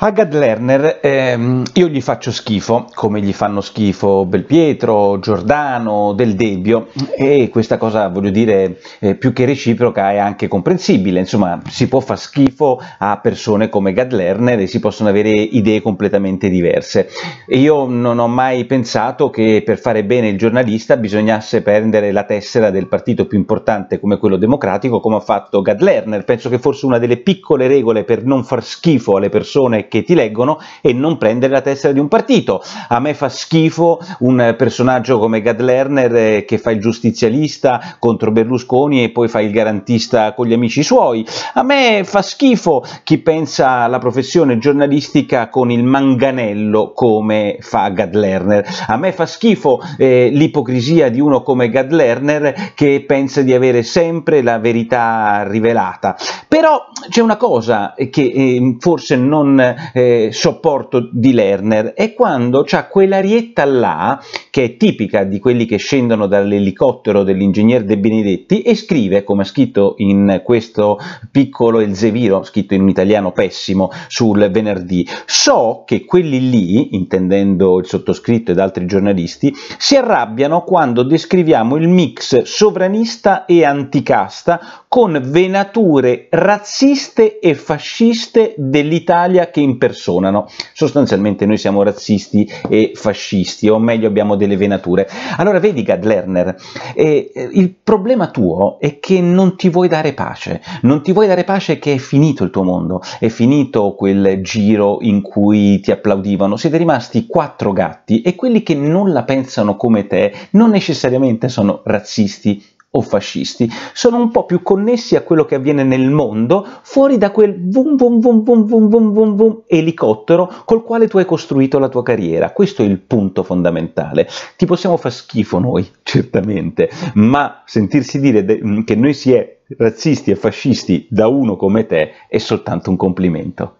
Haggard Lerner, ehm, io gli faccio schifo, come gli fanno schifo Belpietro, Giordano, Del Debbio, e questa cosa, voglio dire, eh, più che reciproca è anche comprensibile, insomma, si può far schifo a persone come Gad Lerner e si possono avere idee completamente diverse. io non ho mai pensato che per fare bene il giornalista bisognasse prendere la tessera del partito più importante come quello democratico, come ha fatto Gad Lerner, penso che forse una delle piccole regole per non far schifo alle persone che ti leggono e non prendere la testa di un partito. A me fa schifo un personaggio come Gad Lerner eh, che fa il giustizialista contro Berlusconi e poi fa il garantista con gli amici suoi. A me fa schifo chi pensa alla professione giornalistica con il manganello come fa Gad Lerner. A me fa schifo eh, l'ipocrisia di uno come Gad Lerner che pensa di avere sempre la verità rivelata. Però c'è una cosa che eh, forse non eh, sopporto di Lerner è quando c'è quell'arietta là che è tipica di quelli che scendono dall'elicottero dell'ingegner De Benedetti e scrive, come ha scritto in questo piccolo Elzeviro, scritto in un italiano pessimo, sul venerdì, so che quelli lì, intendendo il sottoscritto ed altri giornalisti, si arrabbiano quando descriviamo il mix sovranista e anticasta con venature razziste e fasciste dell'Italia che impersonano. Sostanzialmente noi siamo razzisti e fascisti, o meglio abbiamo delle venature. Allora vedi Gadlerner, eh, il problema tuo è che non ti vuoi dare pace, non ti vuoi dare pace che è finito il tuo mondo, è finito quel giro in cui ti applaudivano, siete rimasti quattro gatti e quelli che non la pensano come te non necessariamente sono razzisti o fascisti, sono un po' più connessi a quello che avviene nel mondo fuori da quel vum vum vum vum vum vum vum vum elicottero col quale tu hai costruito la tua carriera. Questo è il punto fondamentale. Ti possiamo far schifo noi, certamente, ma sentirsi dire che noi si è razzisti e fascisti da uno come te è soltanto un complimento.